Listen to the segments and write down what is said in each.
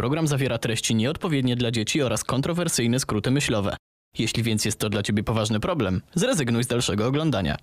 Program zawiera treści nieodpowiednie dla dzieci oraz kontrowersyjne skróty myślowe. Jeśli więc jest to dla ciebie poważny problem, zrezygnuj z dalszego oglądania.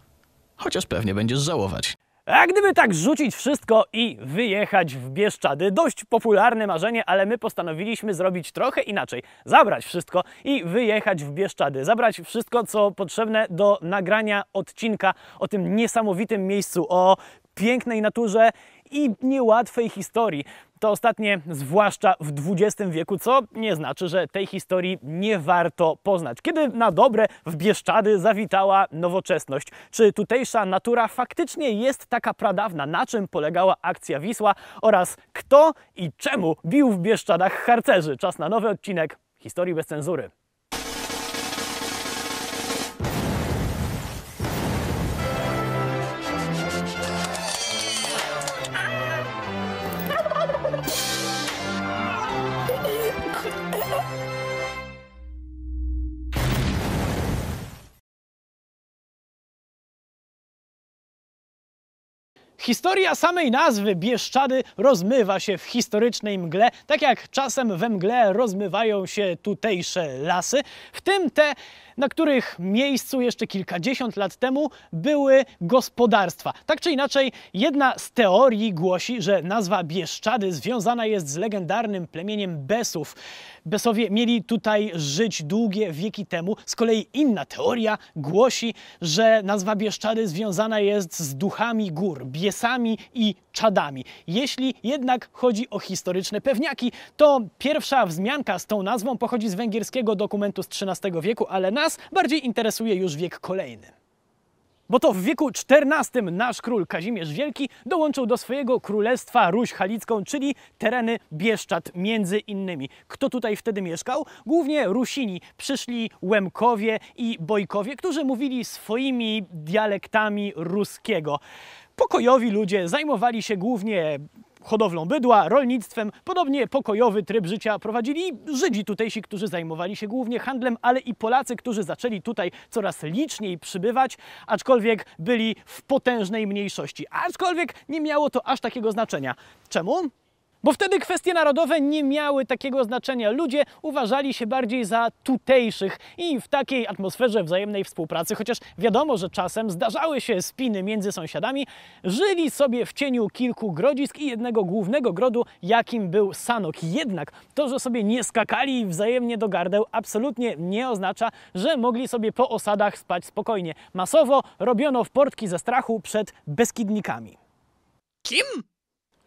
Chociaż pewnie będziesz żałować. A gdyby tak rzucić wszystko i wyjechać w Bieszczady, dość popularne marzenie, ale my postanowiliśmy zrobić trochę inaczej. Zabrać wszystko i wyjechać w Bieszczady. Zabrać wszystko, co potrzebne do nagrania odcinka o tym niesamowitym miejscu, o pięknej naturze i niełatwej historii. To ostatnie, zwłaszcza w XX wieku, co nie znaczy, że tej historii nie warto poznać. Kiedy na dobre w Bieszczady zawitała nowoczesność? Czy tutejsza natura faktycznie jest taka pradawna? Na czym polegała akcja Wisła? Oraz kto i czemu bił w Bieszczadach harcerzy? Czas na nowy odcinek Historii bez cenzury. Historia samej nazwy Bieszczady rozmywa się w historycznej mgle, tak jak czasem we mgle rozmywają się tutejsze lasy, w tym te, na których miejscu jeszcze kilkadziesiąt lat temu były gospodarstwa. Tak czy inaczej, jedna z teorii głosi, że nazwa Bieszczady związana jest z legendarnym plemieniem Besów. Besowie mieli tutaj żyć długie wieki temu. Z kolei inna teoria głosi, że nazwa Bieszczady związana jest z duchami gór, bies i Czadami. Jeśli jednak chodzi o historyczne pewniaki, to pierwsza wzmianka z tą nazwą pochodzi z węgierskiego dokumentu z XIII wieku, ale nas bardziej interesuje już wiek kolejny. Bo to w wieku XIV nasz król Kazimierz Wielki dołączył do swojego królestwa Ruś Halicką, czyli tereny Bieszczad między innymi. Kto tutaj wtedy mieszkał? Głównie Rusini. Przyszli Łemkowie i Bojkowie, którzy mówili swoimi dialektami ruskiego. Pokojowi ludzie zajmowali się głównie hodowlą bydła, rolnictwem. Podobnie pokojowy tryb życia prowadzili Żydzi tutejsi, którzy zajmowali się głównie handlem, ale i Polacy, którzy zaczęli tutaj coraz liczniej przybywać, aczkolwiek byli w potężnej mniejszości. Aczkolwiek nie miało to aż takiego znaczenia. Czemu? Bo wtedy kwestie narodowe nie miały takiego znaczenia. Ludzie uważali się bardziej za tutejszych i w takiej atmosferze wzajemnej współpracy, chociaż wiadomo, że czasem zdarzały się spiny między sąsiadami, żyli sobie w cieniu kilku grodzisk i jednego głównego grodu, jakim był Sanok. Jednak to, że sobie nie skakali wzajemnie do gardeł, absolutnie nie oznacza, że mogli sobie po osadach spać spokojnie. Masowo robiono wportki ze strachu przed beskidnikami. Kim?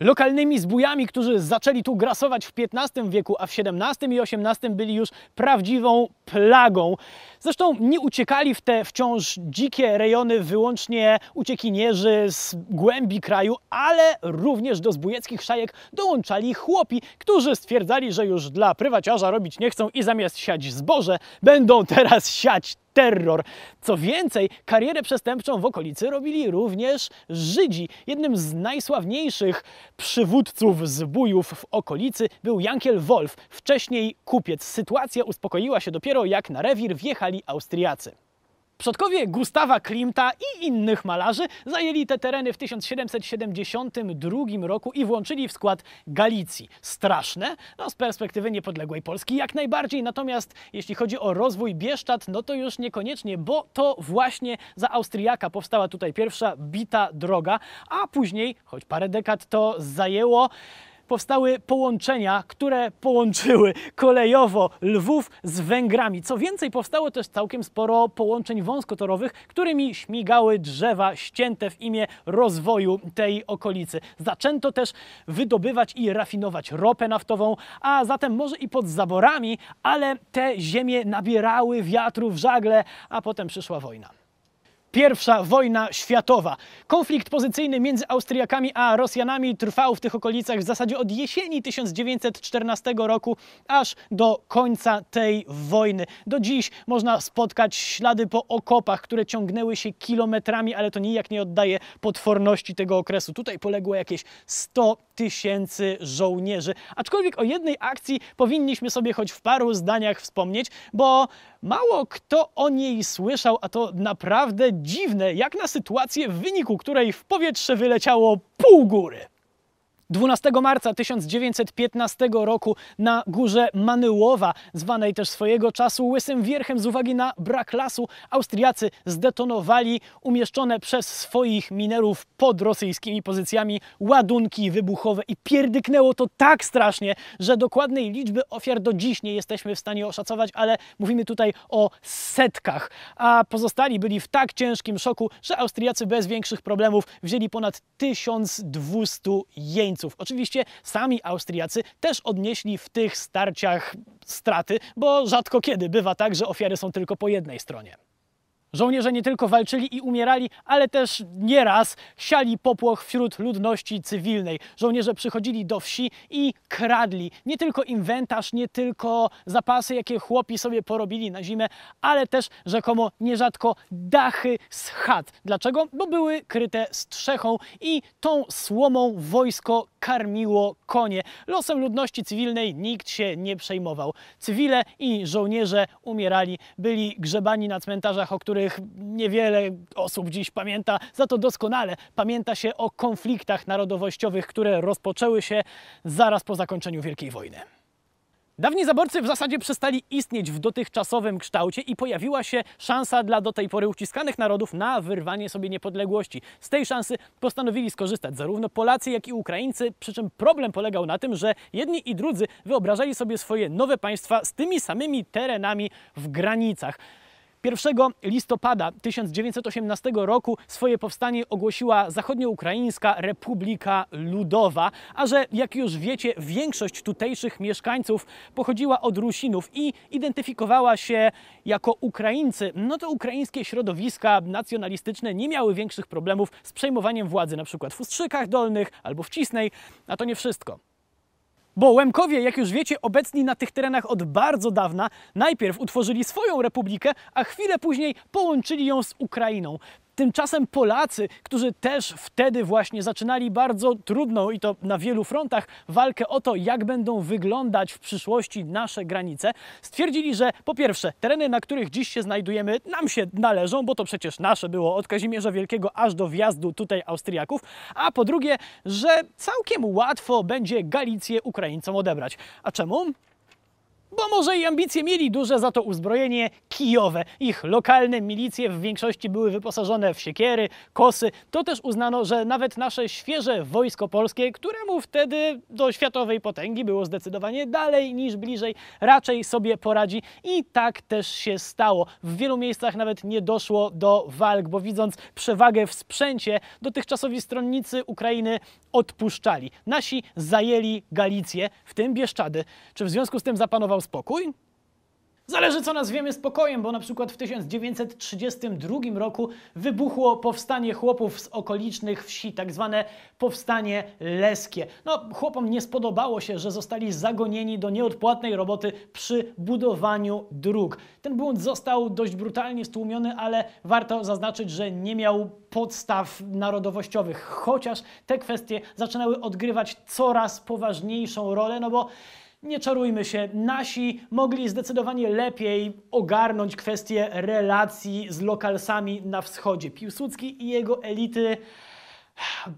Lokalnymi zbójami, którzy zaczęli tu grasować w XV wieku, a w XVII i XVIII byli już prawdziwą plagą. Zresztą nie uciekali w te wciąż dzikie rejony wyłącznie uciekinierzy z głębi kraju, ale również do zbójeckich szajek dołączali chłopi, którzy stwierdzali, że już dla prywaciarza robić nie chcą i zamiast siać zboże, będą teraz siać terror. Co więcej, karierę przestępczą w okolicy robili również Żydzi. Jednym z najsławniejszych przywódców zbójów w okolicy był Jankiel Wolf, wcześniej kupiec. Sytuacja uspokoiła się dopiero jak na rewir wjechali wykonali Austriacy. Przodkowie Gustawa Klimta i innych malarzy zajęli te tereny w 1772 roku i włączyli w skład Galicji. Straszne, no z perspektywy niepodległej Polski jak najbardziej, natomiast jeśli chodzi o rozwój Bieszczad, no to już niekoniecznie, bo to właśnie za Austriaka powstała tutaj pierwsza bita droga, a później, choć parę dekad to zajęło, powstały połączenia, które połączyły kolejowo Lwów z Węgrami. Co więcej, powstało też całkiem sporo połączeń wąskotorowych, którymi śmigały drzewa ścięte w imię rozwoju tej okolicy. Zaczęto też wydobywać i rafinować ropę naftową, a zatem może i pod zaborami, ale te ziemie nabierały wiatru w żagle, a potem przyszła wojna. Pierwsza wojna światowa. Konflikt pozycyjny między Austriakami a Rosjanami trwał w tych okolicach w zasadzie od jesieni 1914 roku aż do końca tej wojny. Do dziś można spotkać ślady po okopach, które ciągnęły się kilometrami, ale to nijak nie oddaje potworności tego okresu. Tutaj poległo jakieś 100 tysięcy żołnierzy. Aczkolwiek o jednej akcji powinniśmy sobie choć w paru zdaniach wspomnieć, bo mało kto o niej słyszał, a to naprawdę dziwne jak na sytuację, w wyniku której w powietrze wyleciało pół góry. 12 marca 1915 roku na górze Manyłowa, zwanej też swojego czasu Łysym Wierchem z uwagi na brak lasu, Austriacy zdetonowali umieszczone przez swoich minerów pod rosyjskimi pozycjami ładunki wybuchowe i pierdyknęło to tak strasznie, że dokładnej liczby ofiar do dziś nie jesteśmy w stanie oszacować, ale mówimy tutaj o setkach, a pozostali byli w tak ciężkim szoku, że Austriacy bez większych problemów wzięli ponad 1200 jeńców. Niemców. Oczywiście sami Austriacy też odnieśli w tych starciach straty, bo rzadko kiedy bywa tak, że ofiary są tylko po jednej stronie. Żołnierze nie tylko walczyli i umierali, ale też nieraz siali popłoch wśród ludności cywilnej. Żołnierze przychodzili do wsi i kradli nie tylko inwentarz, nie tylko zapasy, jakie chłopi sobie porobili na zimę, ale też rzekomo nierzadko dachy z chat. Dlaczego? Bo były kryte strzechą i tą słomą wojsko karmiło konie. Losem ludności cywilnej nikt się nie przejmował. Cywile i żołnierze umierali, byli grzebani na cmentarzach, o których niewiele osób dziś pamięta. Za to doskonale pamięta się o konfliktach narodowościowych, które rozpoczęły się zaraz po zakończeniu Wielkiej Wojny. Dawni zaborcy w zasadzie przestali istnieć w dotychczasowym kształcie i pojawiła się szansa dla do tej pory uciskanych narodów na wyrwanie sobie niepodległości. Z tej szansy postanowili skorzystać zarówno Polacy, jak i Ukraińcy, przy czym problem polegał na tym, że jedni i drudzy wyobrażali sobie swoje nowe państwa z tymi samymi terenami w granicach. 1 listopada 1918 roku swoje powstanie ogłosiła Zachodnioukraińska Republika Ludowa, a że, jak już wiecie, większość tutejszych mieszkańców pochodziła od Rusinów i identyfikowała się jako Ukraińcy, no to ukraińskie środowiska nacjonalistyczne nie miały większych problemów z przejmowaniem władzy np. w Ustrzykach Dolnych albo w Cisnej, a to nie wszystko. Bo Łemkowie, jak już wiecie, obecni na tych terenach od bardzo dawna, najpierw utworzyli swoją republikę, a chwilę później połączyli ją z Ukrainą. Tymczasem Polacy, którzy też wtedy właśnie zaczynali bardzo trudną i to na wielu frontach walkę o to, jak będą wyglądać w przyszłości nasze granice, stwierdzili, że po pierwsze, tereny, na których dziś się znajdujemy, nam się należą, bo to przecież nasze było od Kazimierza Wielkiego aż do wjazdu tutaj Austriaków, a po drugie, że całkiem łatwo będzie Galicję Ukraińcom odebrać. A czemu? Bo może i ambicje mieli duże, za to uzbrojenie kijowe. Ich lokalne milicje w większości były wyposażone w siekiery, kosy. To też uznano, że nawet nasze świeże wojsko polskie, któremu wtedy do światowej potęgi było zdecydowanie dalej niż bliżej, raczej sobie poradzi. I tak też się stało. W wielu miejscach nawet nie doszło do walk, bo widząc przewagę w sprzęcie, dotychczasowi stronnicy Ukrainy odpuszczali. Nasi zajęli Galicję, w tym Bieszczady. Czy w związku z tym zapanował spokój? Zależy, co nazwiemy spokojem, bo na przykład w 1932 roku wybuchło powstanie chłopów z okolicznych wsi, tak zwane powstanie leskie. No, chłopom nie spodobało się, że zostali zagonieni do nieodpłatnej roboty przy budowaniu dróg. Ten bunt został dość brutalnie stłumiony, ale warto zaznaczyć, że nie miał podstaw narodowościowych, chociaż te kwestie zaczynały odgrywać coraz poważniejszą rolę, no bo nie czarujmy się, nasi mogli zdecydowanie lepiej ogarnąć kwestię relacji z lokalsami na wschodzie. Piłsudski i jego elity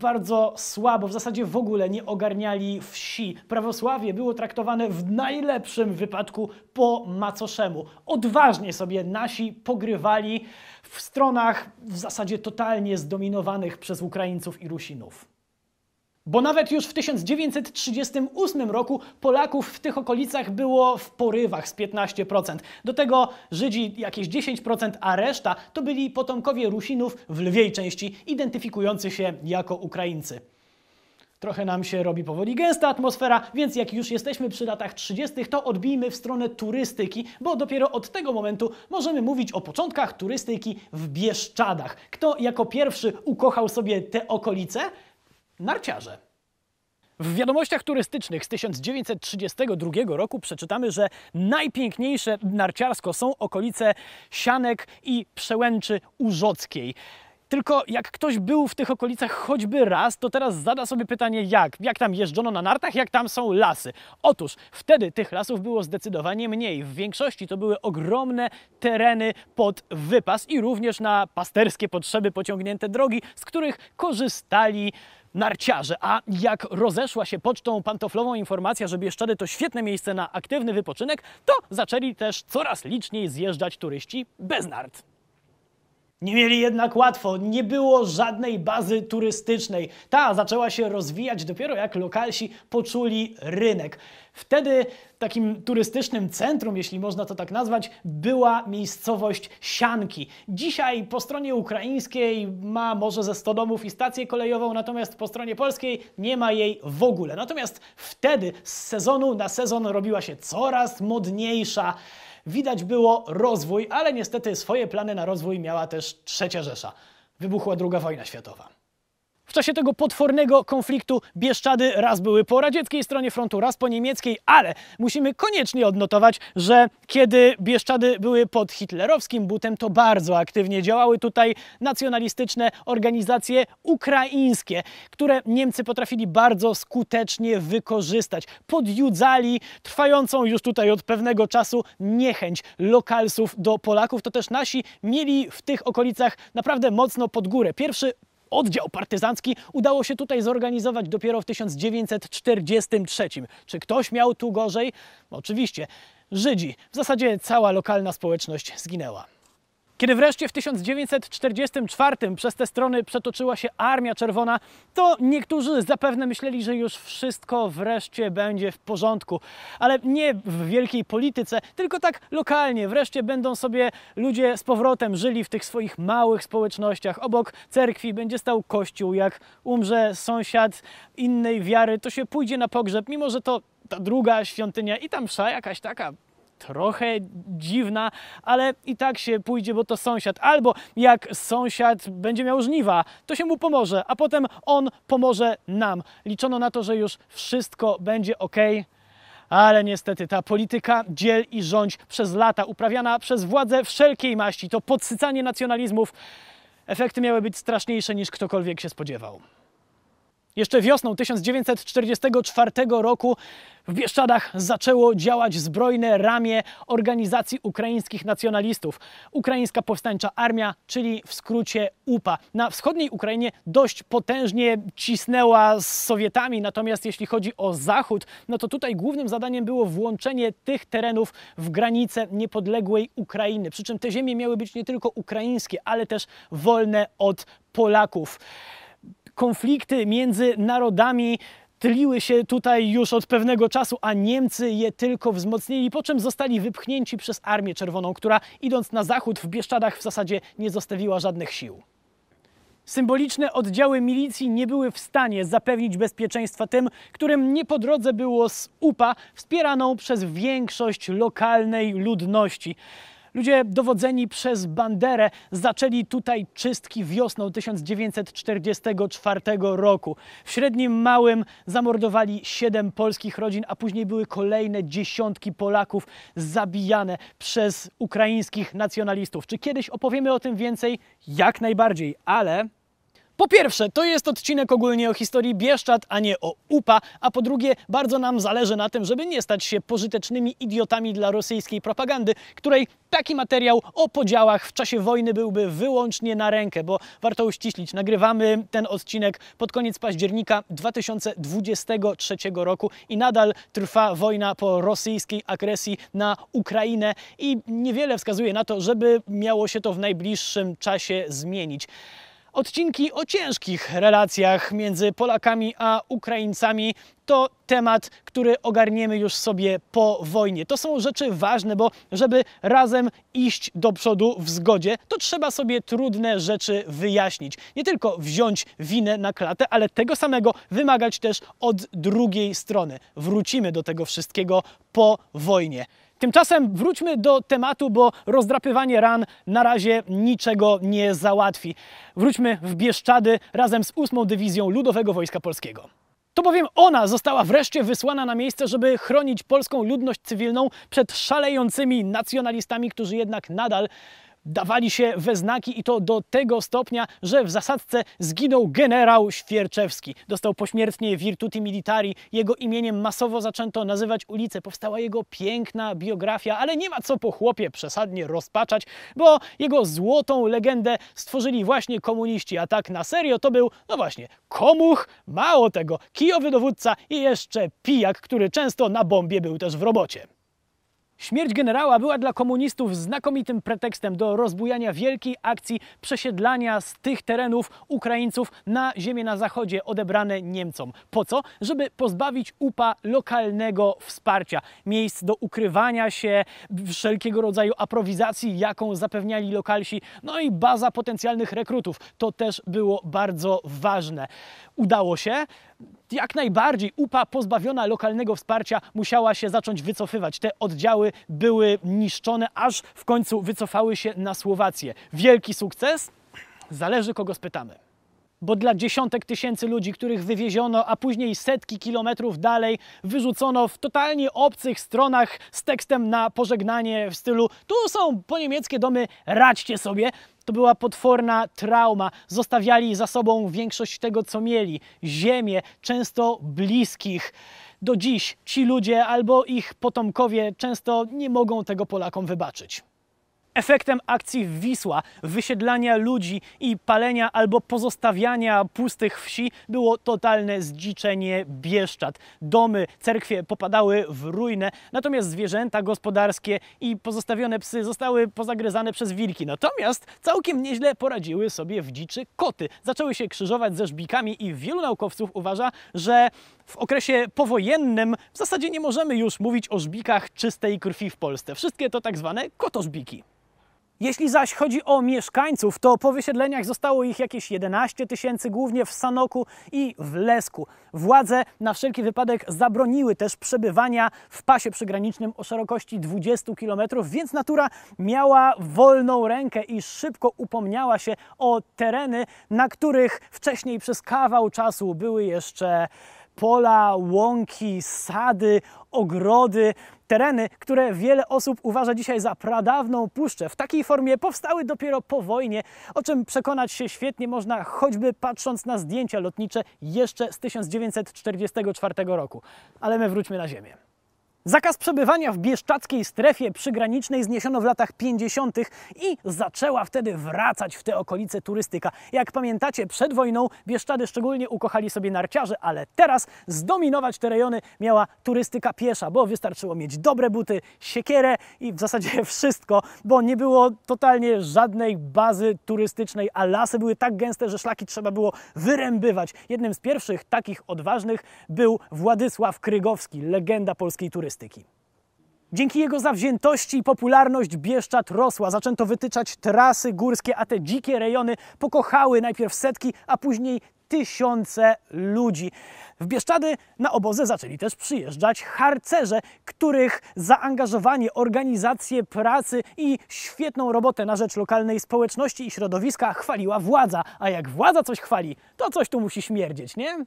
bardzo słabo, w zasadzie w ogóle nie ogarniali wsi. Prawosławie było traktowane w najlepszym wypadku po macoszemu. Odważnie sobie nasi pogrywali w stronach w zasadzie totalnie zdominowanych przez Ukraińców i Rusinów. Bo nawet już w 1938 roku Polaków w tych okolicach było w porywach z 15%. Do tego Żydzi jakieś 10%, a reszta to byli potomkowie Rusinów w lwiej części identyfikujący się jako Ukraińcy. Trochę nam się robi powoli gęsta atmosfera, więc jak już jesteśmy przy latach 30., to odbijmy w stronę turystyki, bo dopiero od tego momentu możemy mówić o początkach turystyki w Bieszczadach. Kto jako pierwszy ukochał sobie te okolice? narciarze. W wiadomościach turystycznych z 1932 roku przeczytamy, że najpiękniejsze narciarsko są okolice Sianek i Przełęczy Urzockiej. Tylko jak ktoś był w tych okolicach choćby raz, to teraz zada sobie pytanie jak? Jak tam jeżdżono na nartach, jak tam są lasy? Otóż wtedy tych lasów było zdecydowanie mniej. W większości to były ogromne tereny pod wypas i również na pasterskie potrzeby pociągnięte drogi, z których korzystali narciarze. A jak rozeszła się pocztą pantoflową informacja, że Bieszczady to świetne miejsce na aktywny wypoczynek, to zaczęli też coraz liczniej zjeżdżać turyści bez nart. Nie mieli jednak łatwo, nie było żadnej bazy turystycznej. Ta zaczęła się rozwijać dopiero jak lokalsi poczuli rynek. Wtedy takim turystycznym centrum, jeśli można to tak nazwać, była miejscowość Sianki. Dzisiaj po stronie ukraińskiej ma może ze 100 domów i stację kolejową, natomiast po stronie polskiej nie ma jej w ogóle. Natomiast wtedy z sezonu na sezon robiła się coraz modniejsza. Widać było rozwój, ale niestety swoje plany na rozwój miała też trzecia Rzesza. Wybuchła II wojna światowa. W czasie tego potwornego konfliktu Bieszczady raz były po radzieckiej stronie frontu, raz po niemieckiej, ale musimy koniecznie odnotować, że kiedy Bieszczady były pod hitlerowskim butem, to bardzo aktywnie działały tutaj nacjonalistyczne organizacje ukraińskie, które Niemcy potrafili bardzo skutecznie wykorzystać. Podjudzali trwającą już tutaj od pewnego czasu niechęć lokalsów do Polaków. To też nasi mieli w tych okolicach naprawdę mocno pod górę. Pierwszy Oddział partyzancki udało się tutaj zorganizować dopiero w 1943. Czy ktoś miał tu gorzej? Oczywiście. Żydzi. W zasadzie cała lokalna społeczność zginęła. Kiedy wreszcie w 1944 przez te strony przetoczyła się Armia Czerwona, to niektórzy zapewne myśleli, że już wszystko wreszcie będzie w porządku. Ale nie w wielkiej polityce, tylko tak lokalnie. Wreszcie będą sobie ludzie z powrotem żyli w tych swoich małych społecznościach. Obok cerkwi będzie stał kościół. Jak umrze sąsiad innej wiary, to się pójdzie na pogrzeb, mimo że to ta druga świątynia i tam msza jakaś taka trochę dziwna, ale i tak się pójdzie, bo to sąsiad. Albo jak sąsiad będzie miał żniwa, to się mu pomoże, a potem on pomoże nam. Liczono na to, że już wszystko będzie ok. Ale niestety ta polityka dziel i rządź przez lata uprawiana przez władze wszelkiej maści, to podsycanie nacjonalizmów, efekty miały być straszniejsze niż ktokolwiek się spodziewał. Jeszcze wiosną 1944 roku w Bieszczadach zaczęło działać zbrojne ramię organizacji ukraińskich nacjonalistów. Ukraińska Powstańcza Armia, czyli w skrócie UPA. Na wschodniej Ukrainie dość potężnie cisnęła z Sowietami, natomiast jeśli chodzi o zachód, no to tutaj głównym zadaniem było włączenie tych terenów w granice niepodległej Ukrainy. Przy czym te ziemie miały być nie tylko ukraińskie, ale też wolne od Polaków konflikty między narodami tliły się tutaj już od pewnego czasu, a Niemcy je tylko wzmocnili, po czym zostali wypchnięci przez Armię Czerwoną, która idąc na zachód w Bieszczadach w zasadzie nie zostawiła żadnych sił. Symboliczne oddziały milicji nie były w stanie zapewnić bezpieczeństwa tym, którym nie po drodze było z UPA, wspieraną przez większość lokalnej ludności. Ludzie dowodzeni przez Banderę zaczęli tutaj czystki wiosną 1944 roku. W średnim małym zamordowali siedem polskich rodzin, a później były kolejne dziesiątki Polaków zabijane przez ukraińskich nacjonalistów. Czy kiedyś opowiemy o tym więcej? Jak najbardziej, ale po pierwsze, to jest odcinek ogólnie o historii Bieszczad, a nie o UPA, a po drugie, bardzo nam zależy na tym, żeby nie stać się pożytecznymi idiotami dla rosyjskiej propagandy, której taki materiał o podziałach w czasie wojny byłby wyłącznie na rękę, bo warto uściślić, nagrywamy ten odcinek pod koniec października 2023 roku i nadal trwa wojna po rosyjskiej agresji na Ukrainę i niewiele wskazuje na to, żeby miało się to w najbliższym czasie zmienić. Odcinki o ciężkich relacjach między Polakami a Ukraińcami to temat, który ogarniemy już sobie po wojnie. To są rzeczy ważne, bo żeby razem iść do przodu w zgodzie, to trzeba sobie trudne rzeczy wyjaśnić. Nie tylko wziąć winę na klatę, ale tego samego wymagać też od drugiej strony. Wrócimy do tego wszystkiego po wojnie. Tymczasem wróćmy do tematu, bo rozdrapywanie ran na razie niczego nie załatwi. Wróćmy w Bieszczady razem z 8 Dywizją Ludowego Wojska Polskiego. To bowiem ona została wreszcie wysłana na miejsce, żeby chronić polską ludność cywilną przed szalejącymi nacjonalistami, którzy jednak nadal dawali się we znaki i to do tego stopnia, że w zasadzce zginął generał Świerczewski. Dostał pośmiertnie virtuti militari, jego imieniem masowo zaczęto nazywać ulice, powstała jego piękna biografia, ale nie ma co po chłopie przesadnie rozpaczać, bo jego złotą legendę stworzyli właśnie komuniści, a tak na serio to był, no właśnie, komuch, mało tego, kijowy dowódca i jeszcze pijak, który często na bombie był też w robocie. Śmierć generała była dla komunistów znakomitym pretekstem do rozbujania wielkiej akcji przesiedlania z tych terenów Ukraińców na ziemię na zachodzie odebrane Niemcom. Po co? Żeby pozbawić UPA lokalnego wsparcia, miejsc do ukrywania się, wszelkiego rodzaju aprowizacji, jaką zapewniali lokalsi, no i baza potencjalnych rekrutów. To też było bardzo ważne. Udało się jak najbardziej UPA pozbawiona lokalnego wsparcia musiała się zacząć wycofywać. Te oddziały były niszczone, aż w końcu wycofały się na Słowację. Wielki sukces? Zależy kogo spytamy bo dla dziesiątek tysięcy ludzi, których wywieziono, a później setki kilometrów dalej, wyrzucono w totalnie obcych stronach z tekstem na pożegnanie w stylu tu są poniemieckie domy, radźcie sobie, to była potworna trauma. Zostawiali za sobą większość tego, co mieli: ziemię, często bliskich. Do dziś ci ludzie albo ich potomkowie często nie mogą tego Polakom wybaczyć. Efektem akcji Wisła, wysiedlania ludzi i palenia albo pozostawiania pustych wsi było totalne zdziczenie Bieszczad. Domy, cerkwie popadały w ruinę, natomiast zwierzęta gospodarskie i pozostawione psy zostały pozagryzane przez wilki. Natomiast całkiem nieźle poradziły sobie w dziczy koty. Zaczęły się krzyżować ze żbikami i wielu naukowców uważa, że w okresie powojennym w zasadzie nie możemy już mówić o żbikach czystej krwi w Polsce. Wszystkie to tak zwane kotożbiki. Jeśli zaś chodzi o mieszkańców, to po wysiedleniach zostało ich jakieś 11 tysięcy, głównie w Sanoku i w Lesku. Władze na wszelki wypadek zabroniły też przebywania w pasie przygranicznym o szerokości 20 km, więc natura miała wolną rękę i szybko upomniała się o tereny, na których wcześniej przez kawał czasu były jeszcze pola, łąki, sady, ogrody. Tereny, które wiele osób uważa dzisiaj za pradawną puszczę, w takiej formie powstały dopiero po wojnie, o czym przekonać się świetnie można choćby patrząc na zdjęcia lotnicze jeszcze z 1944 roku. Ale my wróćmy na ziemię. Zakaz przebywania w bieszczackiej strefie przygranicznej zniesiono w latach 50. i zaczęła wtedy wracać w te okolice turystyka. Jak pamiętacie, przed wojną Bieszczady szczególnie ukochali sobie narciarze, ale teraz zdominować te rejony miała turystyka piesza, bo wystarczyło mieć dobre buty, siekierę i w zasadzie wszystko, bo nie było totalnie żadnej bazy turystycznej, a lasy były tak gęste, że szlaki trzeba było wyrębywać. Jednym z pierwszych takich odważnych był Władysław Krygowski, legenda polskiej turystyki turystyki. Dzięki jego zawziętości i popularność Bieszczad rosła. Zaczęto wytyczać trasy górskie, a te dzikie rejony pokochały najpierw setki, a później tysiące ludzi. W Bieszczady na obozy zaczęli też przyjeżdżać harcerze, których zaangażowanie, organizację pracy i świetną robotę na rzecz lokalnej społeczności i środowiska chwaliła władza. A jak władza coś chwali, to coś tu musi śmierdzieć, nie?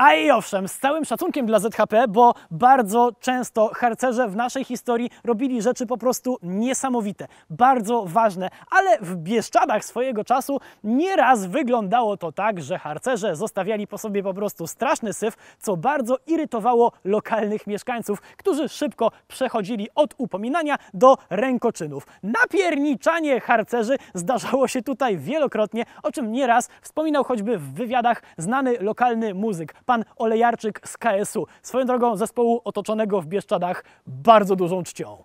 A i owszem, z całym szacunkiem dla ZHP, bo bardzo często harcerze w naszej historii robili rzeczy po prostu niesamowite, bardzo ważne, ale w Bieszczadach swojego czasu nieraz wyglądało to tak, że harcerze zostawiali po sobie po prostu straszny syf, co bardzo irytowało lokalnych mieszkańców, którzy szybko przechodzili od upominania do rękoczynów. Napierniczanie harcerzy zdarzało się tutaj wielokrotnie, o czym nieraz wspominał choćby w wywiadach znany lokalny muzyk pan Olejarczyk z KSU. Swoją drogą zespołu otoczonego w Bieszczadach bardzo dużą czcią.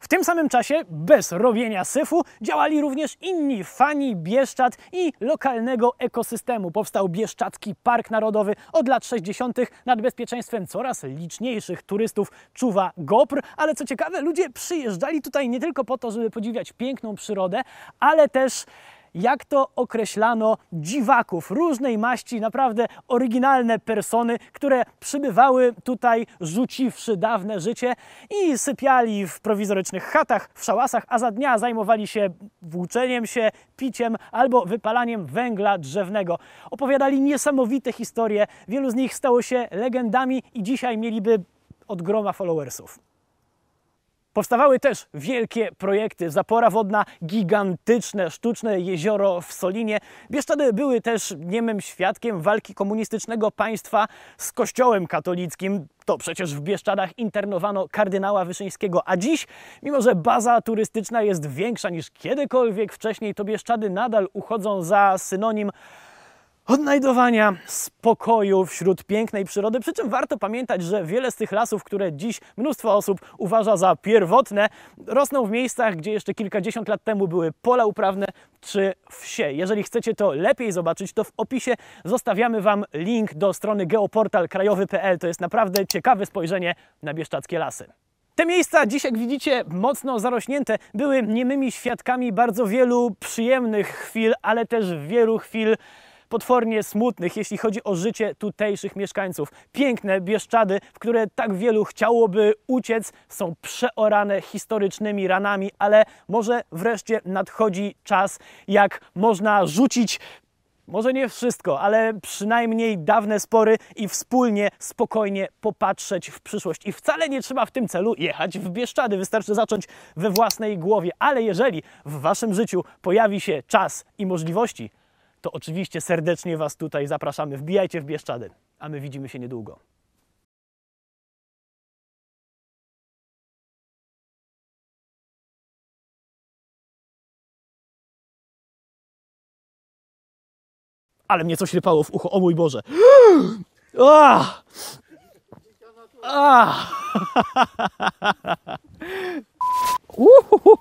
W tym samym czasie, bez robienia syfu, działali również inni fani Bieszczad i lokalnego ekosystemu. Powstał Bieszczadzki Park Narodowy. Od lat 60. nad bezpieczeństwem coraz liczniejszych turystów czuwa GOPR, ale co ciekawe, ludzie przyjeżdżali tutaj nie tylko po to, żeby podziwiać piękną przyrodę, ale też jak to określano, dziwaków różnej maści, naprawdę oryginalne persony, które przybywały tutaj rzuciwszy dawne życie i sypiali w prowizorycznych chatach, w szałasach, a za dnia zajmowali się włóczeniem się, piciem albo wypalaniem węgla drzewnego. Opowiadali niesamowite historie, wielu z nich stało się legendami i dzisiaj mieliby od groma followersów. Powstawały też wielkie projekty, zapora wodna, gigantyczne, sztuczne jezioro w Solinie. Bieszczady były też niemym świadkiem walki komunistycznego państwa z kościołem katolickim. To przecież w Bieszczadach internowano kardynała Wyszyńskiego, a dziś, mimo że baza turystyczna jest większa niż kiedykolwiek wcześniej, to Bieszczady nadal uchodzą za synonim odnajdowania spokoju wśród pięknej przyrody. Przy czym warto pamiętać, że wiele z tych lasów, które dziś mnóstwo osób uważa za pierwotne, rosną w miejscach, gdzie jeszcze kilkadziesiąt lat temu były pola uprawne czy wsie. Jeżeli chcecie to lepiej zobaczyć, to w opisie zostawiamy Wam link do strony geoportalkrajowy.pl. To jest naprawdę ciekawe spojrzenie na bieszczackie lasy. Te miejsca dziś, jak widzicie, mocno zarośnięte, były niemymi świadkami bardzo wielu przyjemnych chwil, ale też wielu chwil potwornie smutnych, jeśli chodzi o życie tutejszych mieszkańców. Piękne Bieszczady, w które tak wielu chciałoby uciec, są przeorane historycznymi ranami, ale może wreszcie nadchodzi czas, jak można rzucić może nie wszystko, ale przynajmniej dawne spory i wspólnie, spokojnie popatrzeć w przyszłość. I wcale nie trzeba w tym celu jechać w Bieszczady, wystarczy zacząć we własnej głowie. Ale jeżeli w Waszym życiu pojawi się czas i możliwości, to oczywiście serdecznie Was tutaj zapraszamy. Wbijajcie w Bieszczady, a my widzimy się niedługo. Ale mnie coś rypało w ucho, o mój Boże. Ah! Ah! Uhuhu.